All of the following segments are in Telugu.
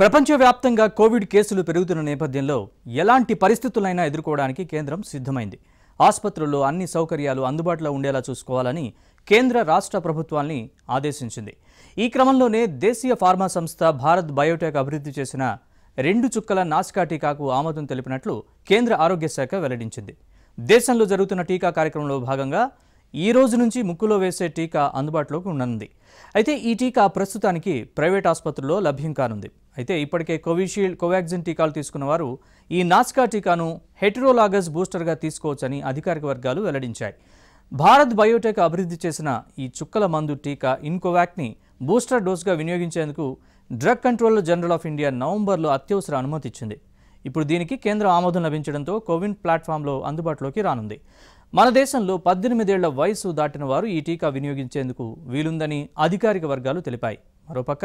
ప్రపంచవ్యాప్తంగా కోవిడ్ కేసులు పెరుగుతున్న నేపథ్యంలో ఎలాంటి పరిస్థితులైనా ఎదుర్కోవడానికి కేంద్రం సిద్ధమైంది ఆసుపత్రుల్లో అన్ని సౌకర్యాలు అందుబాటులో ఉండేలా చూసుకోవాలని కేంద్ర రాష్ట్ర ప్రభుత్వాల్ని ఆదేశించింది ఈ క్రమంలోనే దేశీయ ఫార్మా సంస్థ భారత్ బయోటెక్ అభివృద్ధి చేసిన రెండు చుక్కల నాస్కా టీకాకు ఆమోదం తెలిపినట్లు కేంద్ర ఆరోగ్య శాఖ వెల్లడించింది దేశంలో జరుగుతున్న టీకా కార్యక్రమంలో భాగంగా ఈ రోజు నుంచి ముక్కులో వేసే టీకా అందుబాటులోకి ఉండనుంది అయితే ఈ టీకా ప్రస్తుతానికి ప్రైవేట్ ఆసుపత్రుల్లో లభ్యం కానుంది అయితే ఇప్పటికే కోవిషీల్డ్ కోవాక్సిన్ టీకాలు తీసుకున్న వారు ఈ నాస్కా టీకాను హెటరోలాగస్ బూస్టర్గా తీసుకోవచ్చని అధికారిక వర్గాలు వెల్లడించాయి భారత్ బయోటెక్ అభివృద్ధి చేసిన ఈ చుక్కల మందు టీకా ఇన్కోవాక్ని బూస్టర్ డోస్గా వినియోగించేందుకు drug control general of India నవంబర్లో అత్యవసర అనుమతిచ్చింది ఇప్పుడు దీనికి కేంద్ర ఆమోదం లభించడంతో కోవిన్ ప్లాట్ఫామ్లో అందుబాటులోకి రానుంది మన దేశంలో పద్దెనిమిదేళ్ల వయసు దాటిన వారు ఈ టీకా వినియోగించేందుకు వీలుందని అధికారిక వర్గాలు తెలిపాయి మరోపక్క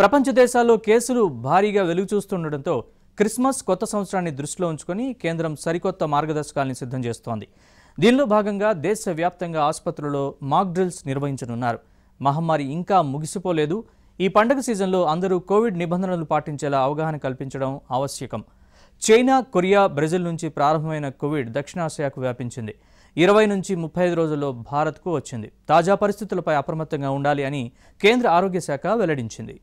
ప్రపంచ దేశాల్లో కేసులు భారీగా వెలుగు చూస్తుండటంతో క్రిస్మస్ కొత్త సంవత్సరాన్ని దృష్టిలో ఉంచుకొని కేంద్రం సరికొత్త మార్గదర్శకాలను సిద్ధం చేస్తోంది దీనిలో భాగంగా దేశవ్యాప్తంగా ఆసుపత్రుల్లో మాక్ డ్రిల్స్ నిర్వహించనున్నారు మహమ్మారి ఇంకా ముగిసిపోలేదు ఈ పండగ సీజన్లో అందరూ కోవిడ్ నిబంధనలు పాటించేలా అవగాహన కల్పించడం ఆవశ్యకం చైనా కొరియా బ్రెజిల్ నుంచి ప్రారంభమైన కోవిడ్ దక్షిణాసియాకు వ్యాపించింది ఇరవై నుంచి ముప్పై ఐదు రోజుల్లో భారత్కు వచ్చింది తాజా పరిస్థితులపై అప్రమత్తంగా ఉండాలి అని కేంద్ర ఆరోగ్య శాఖ వెల్లడించింది